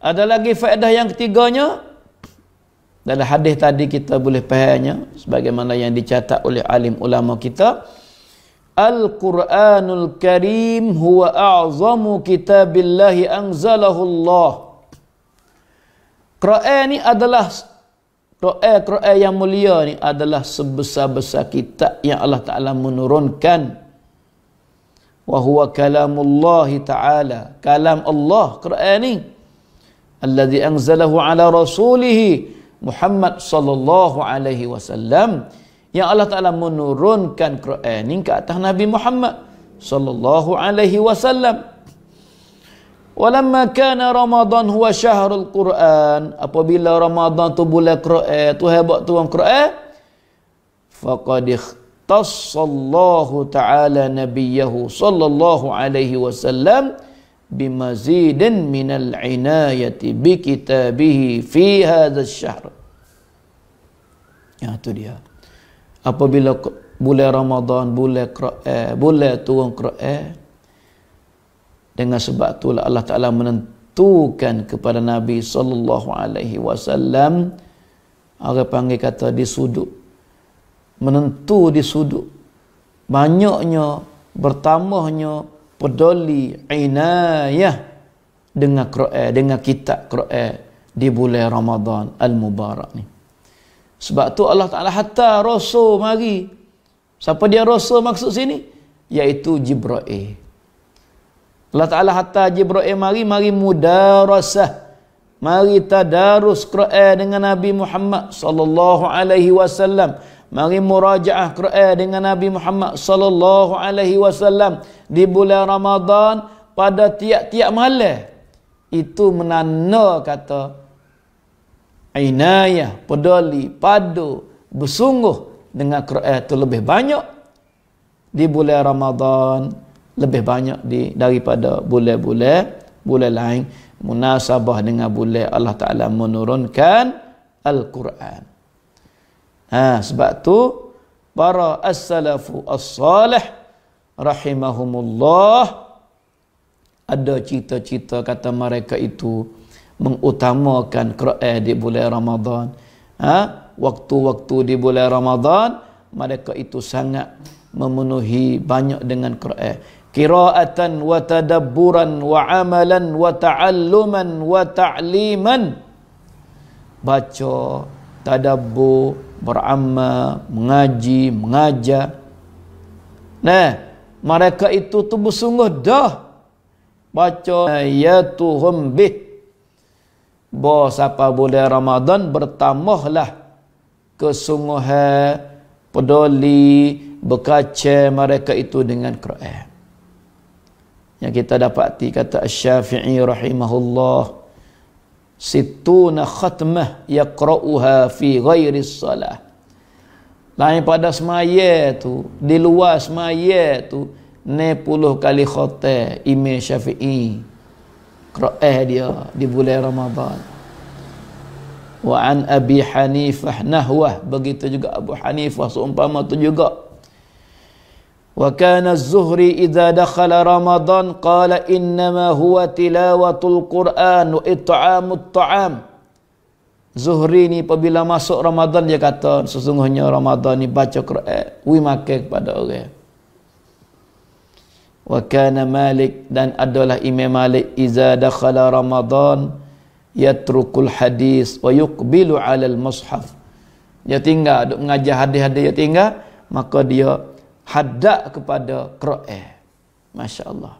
Ada lagi faedah yang ketiganya dalam hadis tadi kita boleh fahamnya sebagaimana yang dicatat oleh alim ulama kita Al-Quranul Karim huwa a'zamu kitabillah anzalahu Allah. Quran ni adalah Quran Quran yang mulia ni adalah sebesar-besar kitab yang Allah Taala menurunkan. Wa huwa kalamullah Taala, kalam Allah Quran ni. الذي أنزله على رسوله Muhammad sallallahu alaihi wasallam yang Allah Taala menurunkan Quran ini ke atas Nabi Muhammad sallallahu alaihi wasallam. Walamma kana Ramadan huwa syahrul Quran, apabila Ramadan tu bulan Quran, Tuhan buat turun Quran, faqad ikhtassallahu ta'ala nabiyahu sallallahu alaihi wasallam bimazidin minal inayati bikitabihi fi hadzal syahr ya tu dia apabila bulan Ramadan bulan Quran eh, bulan turun Quran eh, dengan sebab itulah Allah Taala menentukan kepada Nabi sallallahu alaihi wasallam orang panggil kata di sudut menentu di sudut banyaknya bertambahnya peduli inayah dengan Quran eh, dengan kitab Quran di bulan Ramadan al-Mubarak ni. Sebab tu Allah Taala hatta rasul mari. Siapa dia rasul maksud sini? Yaitu Jibril. Allah Taala hatta Jibril mari mari mudarasah. Mari tadarus Quran dengan Nabi Muhammad sallallahu alaihi wasallam mari murajaah Quran dengan Nabi Muhammad sallallahu alaihi wasallam di bulan Ramadan pada tiap-tiap malam itu menanda kata ainaya peduli padu bersungguh dengan Quran itu lebih banyak di bulan Ramadan lebih banyak di, daripada bulan-bulan bulan lain munasabah dengan bulan Allah Taala menurunkan Al-Quran. Ha, sebab tu para as-salafu as-salih rahimahumullah ada cita-cita kata mereka itu mengutamakan Quran di bulan Ramadan. Ha, waktu-waktu di bulan Ramadan mereka itu sangat memenuhi banyak dengan Quran. Qiraatan wa tadabburan wa amalan wa ta'alluman wa ta'liman. Baca, tadabbur, beramal, mengaji, mengajar. Nah, mereka itu tu bersungguh dah baca ayatuhum bih. Bo siapa boleh Ramadan bertambahlah kesungguhan peduli berkaca mereka itu dengan Quran. Yang kita dapati kata Syafi'i rahimahullah situna khatmah yaqra'uha fi ghairi salah lain pada semaya tu di luar semaya tu ne puluh kali khotah imam syafi'i qira'ah dia di bulan ramadan wa an abi hanifah nahwah begitu juga abu hanifah seumpama tu juga وكان الزهري إذا دخل رمضان قال إنما هو تلاوة القرآن وإطعام الطعام Zuhri ni apabila masuk Ramadan dia kata sesungguhnya Ramadan ni baca Quran, we makan kepada orang. Wa kana Malik dan adalah Imam Malik iza dakhala Ramadan yatrukul hadis wa yuqbilu alal mushaf. Dia tinggal duk mengajar hadis-hadis dia tinggal maka dia hadak kepada Quran. Masya Allah.